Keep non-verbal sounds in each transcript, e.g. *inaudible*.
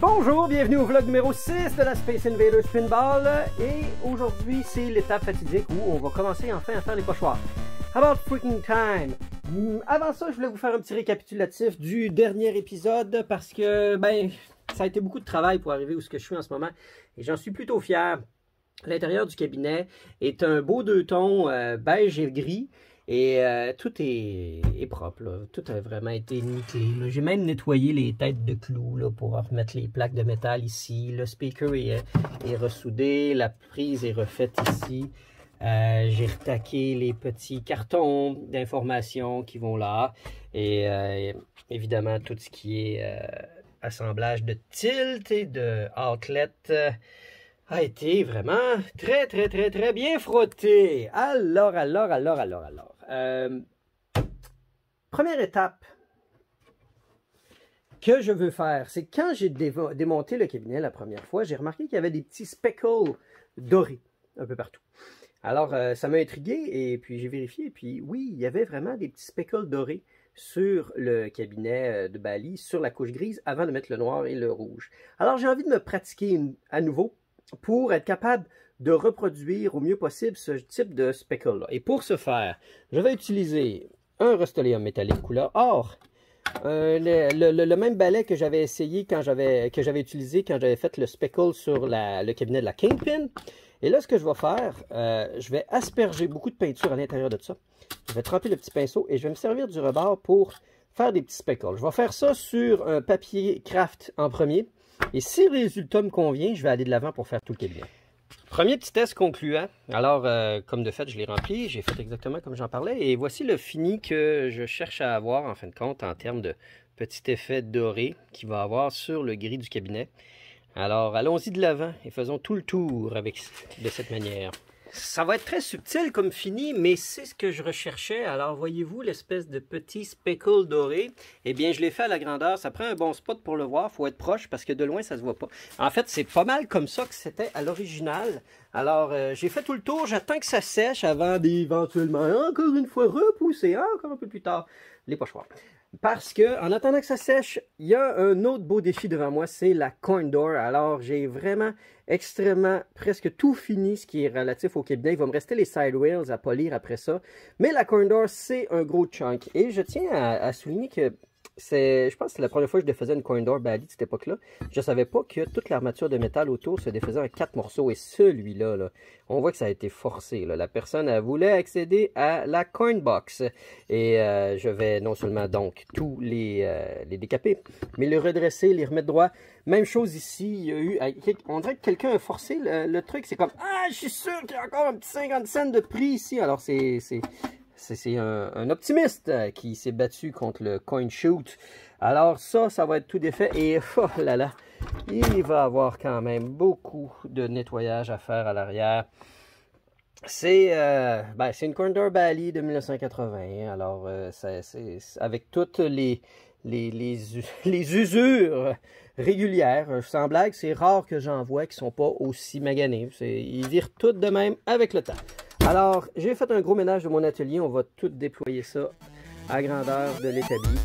Bonjour, bienvenue au vlog numéro 6 de la Space Invaders Spinball. Et aujourd'hui, c'est l'étape fatidique où on va commencer enfin à faire les pochoirs. How About freaking time! Hmm, avant ça, je voulais vous faire un petit récapitulatif du dernier épisode parce que, ben, ça a été beaucoup de travail pour arriver où je suis en ce moment. Et j'en suis plutôt fier. L'intérieur du cabinet est un beau deux tons euh, beige et gris. Et euh, tout est, propre. Tout a vraiment été nickelé. J'ai même nettoyé les têtes de clous là, pour remettre les plaques de métal ici. Le speaker est, ressoudé. La prise est refaite ici. Euh, j'ai retaqué les petits cartons d'informations qui vont là. Et euh, évidemment, tout ce qui est assemblage de tilt et de outlet a été vraiment très, très, très, très bien frotté. Alors, alors, alors, alors, alors. Euh, première étape que je veux faire, c'est quand j'ai démonté le cabinet la première fois, j'ai remarqué qu'il y avait des petits speckles dorés un peu partout. Alors, euh, ça m'a intrigué et puis j'ai vérifié. Et puis, oui, il y avait vraiment des petits speckles dorés sur le cabinet euh, de Bali, sur la couche grise, avant de mettre le noir et le rouge. Alors, j'ai envie de me pratiquer à nouveau pour être capable de reproduire au mieux possible ce type de speckle Et pour ce faire, je vais utiliser un rustolium métallique couleur or. Euh, le, même balai que j'avais essayé quand j'avais que j'avais utilisé quand j'avais fait le speckle sur le cabinet de la Kingpin. Et là, ce que je vais faire, euh, je vais asperger beaucoup de peinture à l'intérieur de ça. Je vais tremper le petit pinceau et je vais me servir du rebord pour faire des petits speckles. Je vais faire ça sur un papier craft en premier. Et si le résultat me convient, je vais aller de l'avant pour faire tout le cabinet. Premier petit test concluant. Alors, euh, comme de fait, je l'ai rempli. J'ai fait exactement comme j'en parlais. Et voici le fini que je cherche à avoir, en fin de compte, en termes de petit effet doré qu'il va avoir sur le gris du cabinet. Alors, allons-y de l'avant et faisons tout le tour de cette manière. Ça va être très subtil comme fini, mais c'est ce que je recherchais. Alors, voyez-vous l'espèce de petit speckle doré? Eh bien, je l'ai fait à la grandeur. Ça prend un bon spot pour le voir. faut être proche parce que de loin, ça se voit pas. En fait, c'est pas mal comme ça que c'était à l'original. Alors, euh, j'ai fait tout le tour. J'attends que ça sèche avant d'éventuellement encore une fois repousser encore un peu plus tard les pochoirs. Parce que, en attendant que ça sèche, il y a un autre beau défi devant moi, c'est la coin door. Alors, j'ai vraiment extrêmement, presque tout fini ce qui est relatif au Québec. Il va me rester les side wheels à polir après ça. Mais la coin door, c'est un gros chunk. Et je tiens à souligner que je pense que c'est la première fois que je défaisais une coin door bali de cette époque-là. Je savais pas que toute l'armature de métal autour se défaisait en quatre morceaux. Et celui-là, là, on voit que ça a été forcé. La personne elle voulait accéder à la coin box. Et euh, je vais non seulement donc tous les, euh, les décaper, mais les redresser, les remettre droit. Même chose ici, eu, on dirait que quelqu'un a forcé le, le truc. C'est comme, ah, je suis sûr qu'il y a encore un petit 50 cents de prix ici. Alors c'est c'est un, optimiste euh, qui s'est battu contre le coin shoot. Alors ça, ça va être tout défait. Et *laughs* oh là là, il va avoir quand même beaucoup de nettoyage à faire à l'arrière. C'est euh, ben, une Corner Bally de 1980. Alors, euh, avec toutes les, les, *laughs* usures régulières. Sans blague, c'est rare que j'en vois qui sont pas aussi maganés. Ils virent toutes de même avec le temps. Alors, j'ai fait un gros ménage de mon atelier. On va tout déployer ça à grandeur de l'établi.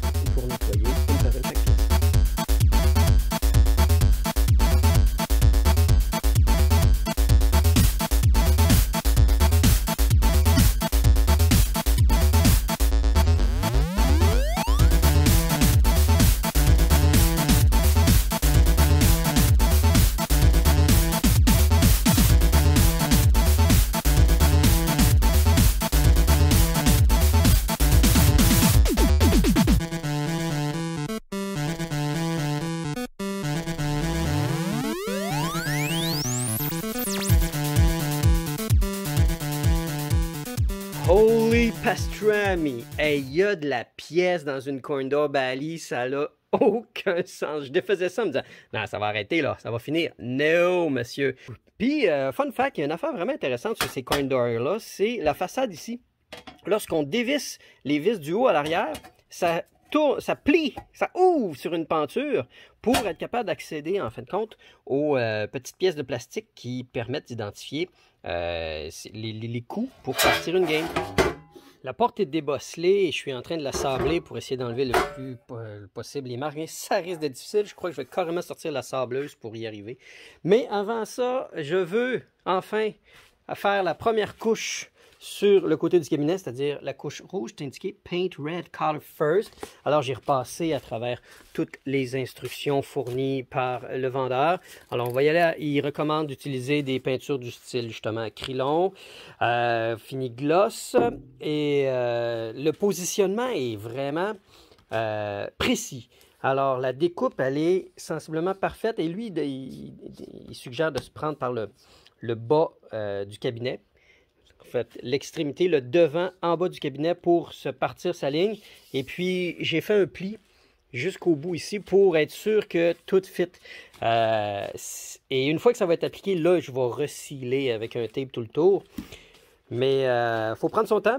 il y a de la pièce dans une d'or door Bali, ça n'a aucun sens. Je défaisais ça en me disant, non, ça va arrêter là, ça va finir. No, monsieur. Puis, euh, fun fact, il y a une affaire vraiment intéressante sur ces coin dor là c'est la façade ici. Lorsqu'on dévisse les vis du haut à l'arrière, ça tourne, ça plie, ça ouvre sur une penture pour être capable d'accéder, en fin de compte, aux euh, petites pièces de plastique qui permettent d'identifier euh, les, les coups pour partir une game. La porte est débosselée et je suis en train de la sabler pour essayer d'enlever le plus possible les marques. ça risque d'être difficile. Je crois que je vais carrément sortir la sableuse pour y arriver. Mais avant ça, je veux enfin faire la première couche sur le côté du cabinet, c'est-à-dire la couche rouge, c'est indiqué Paint Red Color First. Alors, j'ai repassé à travers toutes les instructions fournies par le vendeur. Alors, on va y aller. il recommande d'utiliser des peintures du style, justement, acrylon, euh, Fini Gloss. Et euh, le positionnement est vraiment euh, précis. Alors, la découpe, elle est sensiblement parfaite. Et lui, il, suggère de se prendre par le, le bas du cabinet fait, l'extrémité, le devant, en bas du cabinet pour se partir sa ligne. Et puis, j'ai fait un pli jusqu'au bout ici pour être sûr que tout fit. Euh, et une fois que ça va être appliqué, là, je vais recyler avec un tape tout le tour. Mais il euh, faut prendre son temps.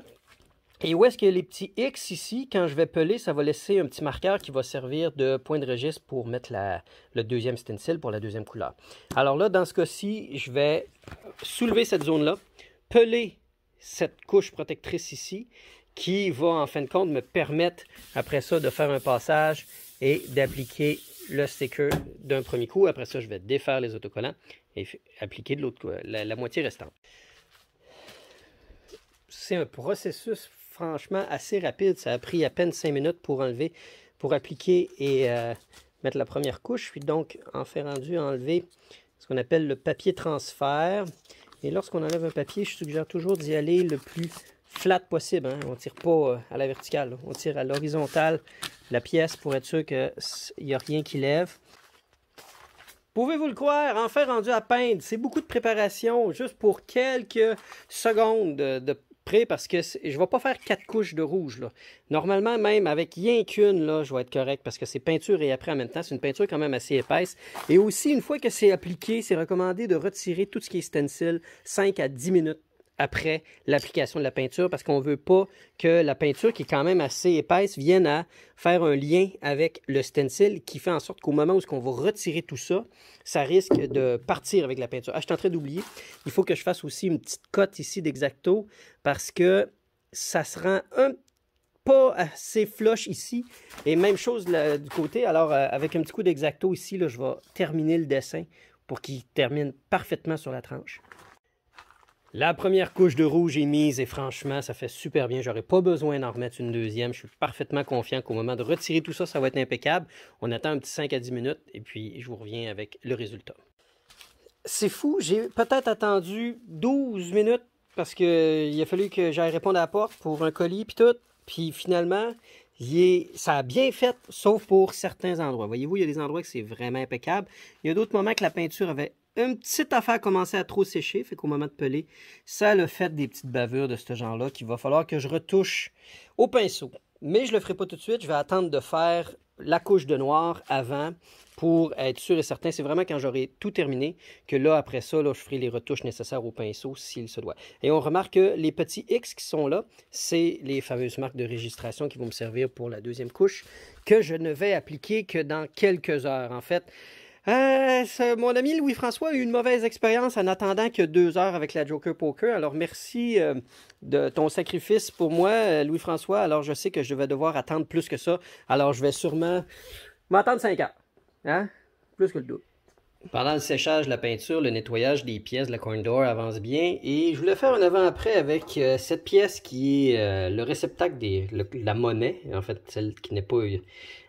Et où est-ce que les petits X ici, quand je vais peler, ça va laisser un petit marqueur qui va servir de point de registre pour mettre le deuxième stencil pour la deuxième couleur. Alors là, dans ce cas-ci, je vais soulever cette zone-là peler cette couche protectrice ici qui va en fin de compte me permettre après ça de faire un passage et d'appliquer le sticker d'un premier coup. Après ça, je vais défaire les autocollants et appliquer de l'autre la, la moitié restante. C'est un processus franchement assez rapide. Ça a pris à peine 5 minutes pour enlever, pour appliquer et euh, mettre la première couche. Je suis donc en fait rendu enlever ce qu'on appelle le papier transfert. Et lorsqu'on enlève un papier, je suggère toujours d'y aller le plus flat possible. Hein. On ne tire pas euh, à la verticale, on tire à l'horizontale la pièce pour être sûr qu'il n'y a rien qui lève. Pouvez-vous le croire, enfin rendu à peindre, c'est beaucoup de préparation juste pour quelques secondes de près parce que je ne vais pas faire quatre couches de rouge. Là. Normalement, même avec rien qu'une, je vais être correct parce que c'est peinture et après en même temps, c'est une peinture quand même assez épaisse. Et aussi, une fois que c'est appliqué, c'est recommandé de retirer tout ce qui est stencil 5 à 10 minutes après l'application de la peinture parce qu'on ne veut pas que la peinture, qui est quand même assez épaisse, vienne à faire un lien avec le stencil qui fait en sorte qu'au moment où on va retirer tout ça, ça risque de partir avec la peinture. Ah, je suis en train d'oublier, il faut que je fasse aussi une petite cote ici d'exacto parce que ça se rend pas assez flush ici. Et même chose du côté. Alors, euh, avec un petit coup d'exacto ici, je vais terminer le dessin pour qu'il termine parfaitement sur la tranche. La première couche de rouge est mise et franchement, ça fait super bien. J'aurais pas besoin d'en remettre une deuxième. Je suis parfaitement confiant qu'au moment de retirer tout ça, ça va être impeccable. On attend un petit 5 à 10 minutes et puis je vous reviens avec le résultat. C'est fou, j'ai peut-être attendu 12 minutes parce qu'il euh, a fallu que j'aille répondre à la porte pour un colis puis tout. Puis finalement, ça a bien fait, sauf pour certains endroits. Voyez-vous, il y a des endroits que c'est vraiment impeccable. Il y a d'autres moments que la peinture avait une petite affaire commençait à trop sécher, fait qu'au moment de peler, ça le fait des petites bavures de ce genre-là qu'il va falloir que je retouche au pinceau. Mais je ne le ferai pas tout de suite, je vais attendre de faire la couche de noir avant pour être sûr et certain. C'est vraiment quand j'aurai tout terminé que là, après ça, je ferai les retouches nécessaires au pinceau s'il se doit. Et on remarque que les petits X qui sont là, c'est les fameuses marques de registration qui vont me servir pour la deuxième couche que je ne vais appliquer que dans quelques heures. En fait, euh, mon ami Louis-François a eu une mauvaise expérience en attendant que deux heures avec la Joker Poker. Alors, merci euh, de ton sacrifice pour moi, euh, Louis-François. Alors, je sais que je vais devoir attendre plus que ça. Alors, je vais sûrement m'attendre cinq heures. Hein? Plus que le double. Pendant le séchage la peinture, le nettoyage des pièces de la Coin d'or avance bien et je voulais faire un avant-après avec cette pièce qui est le réceptacle de la monnaie, en fait celle qui n'est pas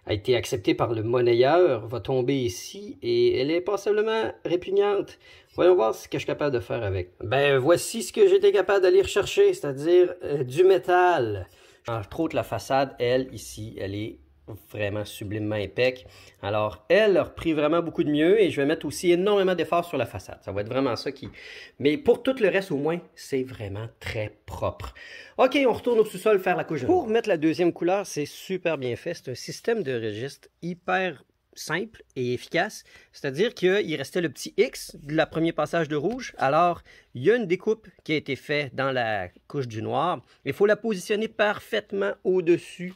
a été acceptée par le monnayeur, va tomber ici et elle est passablement répugnante. Voyons voir ce que je suis capable de faire avec. Ben voici ce que j'étais capable d'aller chercher c'est-à-dire euh, du métal. Entre autres, la façade, elle, ici, elle est vraiment sublimement impec. Alors, elle leur repris vraiment beaucoup de mieux et je vais mettre aussi énormément d'efforts sur la façade. Ça va être vraiment ça qui... Mais pour tout le reste, au moins, c'est vraiment très propre. OK, on retourne au sous-sol faire la couche Pour mettre la deuxième couleur, c'est super bien fait. C'est un système de registre hyper simple et efficace. C'est-à-dire qu'il restait le petit X de la premier passage de rouge. Alors, il y a une découpe qui a été faite dans la couche du noir. Il faut la positionner parfaitement au-dessus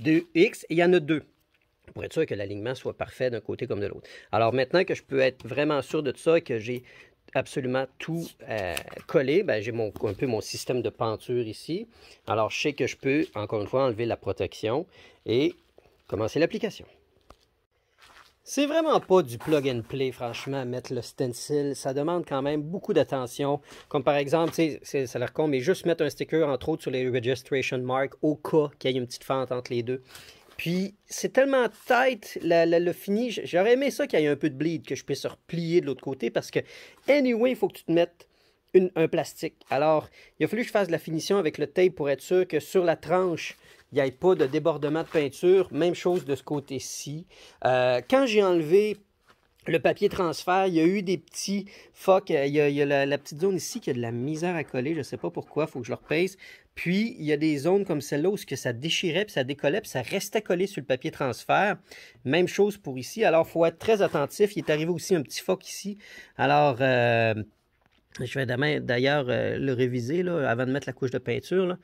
deux x et il y en a deux pour être sûr que l'alignement soit parfait d'un côté comme de l'autre. Alors maintenant que je peux être vraiment sûr de tout ça, que j'ai absolument tout euh, collé, ben, j'ai un peu mon système de peinture ici. Alors je sais que je peux, encore une fois, enlever la protection et commencer l'application. C'est vraiment pas du plug and play, franchement, mettre le stencil. Ça demande quand même beaucoup d'attention. Comme par exemple, ça l'air con, mais juste mettre un sticker, entre autres, sur les registration marks au cas qu'il y ait une petite fente entre les deux. Puis, c'est tellement tight, le fini. J'aurais aimé ça qu'il y ait un peu de bleed, que je puisse replier de l'autre côté, parce que, anyway, il faut que tu te mettes un plastique. Alors, il a fallu que je fasse la finition avec le tape pour être sûr que sur la tranche, il n'y a pas de débordement de peinture. Même chose de ce côté-ci. Euh, quand j'ai enlevé le papier transfert, il y a eu des petits fuck. Euh, il y a, la, petite zone ici qui a de la misère à coller. Je ne sais pas pourquoi. Il faut que je le repasse. Puis, il y a des zones comme celle-là où que ça déchirait, ça décollait, puis ça restait collé sur le papier transfert. Même chose pour ici. Alors, il faut être très attentif. Il est arrivé aussi un petit phoque ici. Alors, euh, je vais d'ailleurs le réviser avant de mettre la couche de peinture. Là.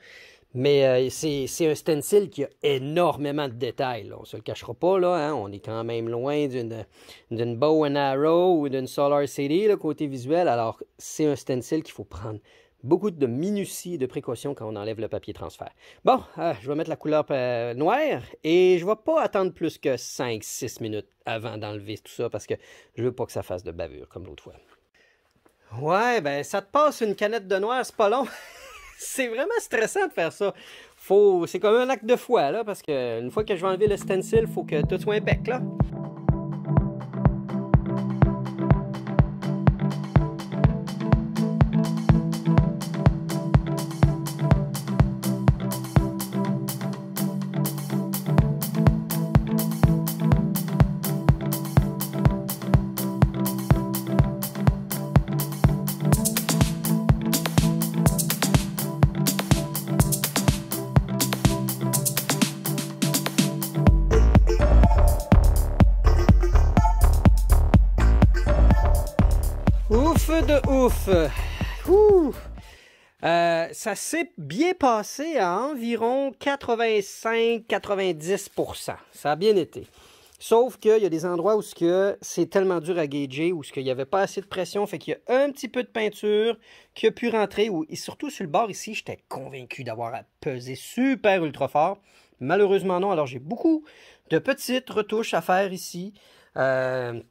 Mais euh, c'est un stencil qui a énormément de détails. On ne se le cachera pas, là, hein. on est quand même loin d'une bow and arrow ou d'une Solar City, le côté visuel. Alors, c'est un stencil qu'il faut prendre beaucoup de minutie, de précaution quand on enlève le papier transfert. Bon, euh, je vais mettre la couleur euh, noire et je ne vais pas attendre plus que 5-6 minutes avant d'enlever tout ça parce que je ne veux pas que ça fasse de bavure comme l'autre fois. Ouais, ben ça te passe une canette de noir, c'est pas long. *laughs* c'est vraiment stressant de faire ça. Faut, c'est comme un acte de foi, là, parce qu'une fois que je vais enlever le stencil, il faut que tout soit impeccable. là. ça s'est bien passé à environ 85-90 Ça a bien été. Sauf qu'il y a des endroits où c'est tellement dur à gager, où il n'y avait pas assez de pression, fait qu'il y a un petit peu de peinture qui a pu rentrer. et surtout sur le bord ici, j'étais convaincu d'avoir à peser super ultra fort. Malheureusement non, alors j'ai beaucoup de petites retouches à faire ici. Euh,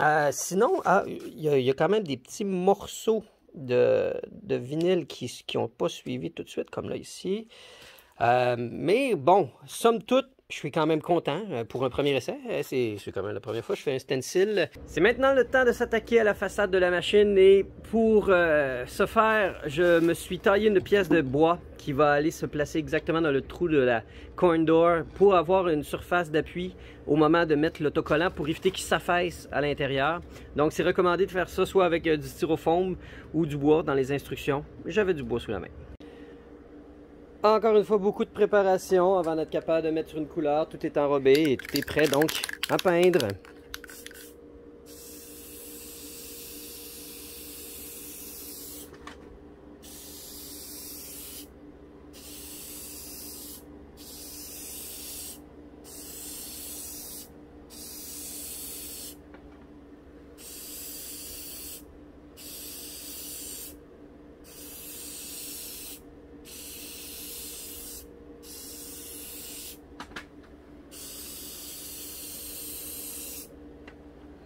euh, sinon, ah, il y, a quand même des petits morceaux de, de vinyles qui n'ont pas suivi tout de suite, comme là ici. Euh, mais bon, somme toute, je suis quand même content euh, pour un premier essai. Euh, c'est quand même la première fois que je fais un stencil. C'est maintenant le temps de s'attaquer à la façade de la machine et pour ce euh, faire, je me suis taillé une pièce de bois qui va aller se placer exactement dans le trou de la corn door pour avoir une surface d'appui au moment de mettre l'autocollant pour éviter qu'il s'affaisse à l'intérieur. Donc c'est recommandé de faire ça soit avec du styrofoam ou du bois dans les instructions. J'avais du bois sous la main. Encore une fois, beaucoup de préparation avant d'être capable de mettre une couleur. Tout est enrobé et tout est prêt donc à peindre.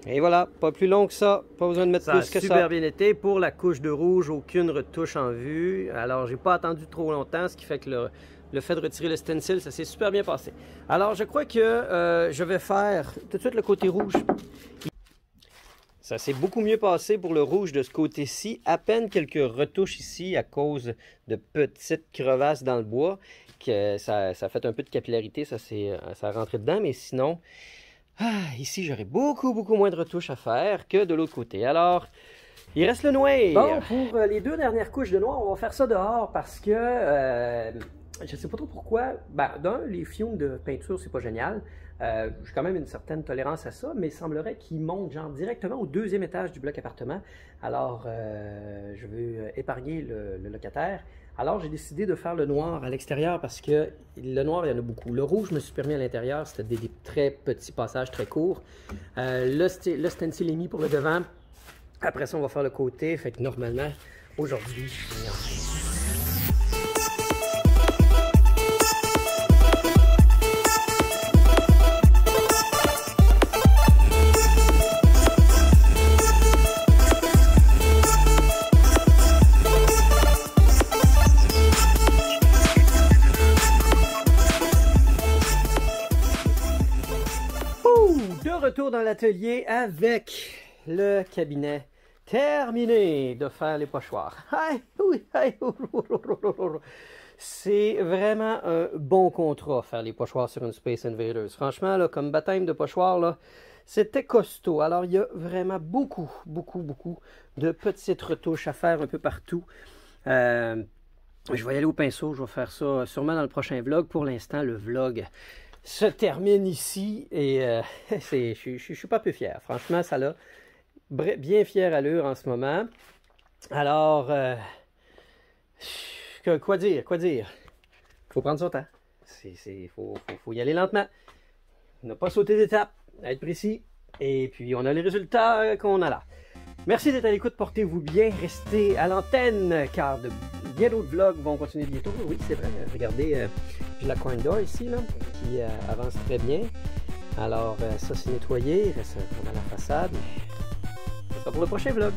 Et voilà, pas plus long que ça, pas besoin de mettre plus que ça. Ça a super bien été. Pour la couche de rouge, aucune retouche en vue. Alors, j'ai pas attendu trop longtemps, ce qui fait que le, le fait de retirer le stencil, ça s'est super bien passé. Alors, je crois que euh, je vais faire tout de suite le côté rouge. Ça s'est beaucoup mieux passé pour le rouge de ce côté-ci. À peine quelques retouches ici à cause de petites crevasses dans le bois. Que ça, ça a fait un peu de capillarité, ça, euh, ça a rentré dedans. Mais sinon, ah, ici, j'aurais beaucoup, beaucoup moins de retouches à faire que de l'autre côté. Alors, il reste le noir. Bon, pour euh, les deux dernières couches de noir, on va faire ça dehors parce que euh, je ne sais pas trop pourquoi. Ben, d'un, les fions de peinture, c'est pas génial. Euh, j'ai quand même une certaine tolérance à ça, mais il semblerait qu'ils montent genre directement au deuxième étage du bloc appartement. Alors, je veux épargner le locataire. Alors, j'ai décidé de faire le noir à l'extérieur parce que le noir, il y en a beaucoup. Le rouge, je me suis permis à l'intérieur. C'était des, très petits passages, très courts. Euh, le, stencil est mis pour le devant. Après ça, on va faire le côté. Fait que normalement, aujourd'hui, dans l'atelier avec le cabinet terminé de faire les pochoirs. *laughs* C'est vraiment un bon contrat, faire les pochoirs sur une Space Invaders. Franchement, là, comme baptême de pochoirs, là, c'était costaud. Alors, il y a vraiment beaucoup, beaucoup, beaucoup de petites retouches à faire un peu partout. Euh, je vais aller au pinceau, je vais faire ça sûrement dans le prochain vlog. Pour l'instant, le vlog se termine ici et euh, *laughs* je ne suis pas plus fier. Franchement, ça l'a bien fier allure en ce moment. Alors, euh, quoi dire, quoi dire? faut prendre son temps. Il faut, faut, y aller lentement. Ne pas sauter d'étape, être précis. Et puis, on a les résultats euh, qu'on a là. Merci d'être à l'écoute, portez-vous bien, restez à l'antenne, car de bien d'autres vlogs vont continuer bientôt. Oui, c'est vrai, regardez, euh, j'ai la coin d'or ici, là, qui euh, avance très bien. Alors, euh, ça c'est nettoyé, reste pour la façade. Ça pour le prochain vlog.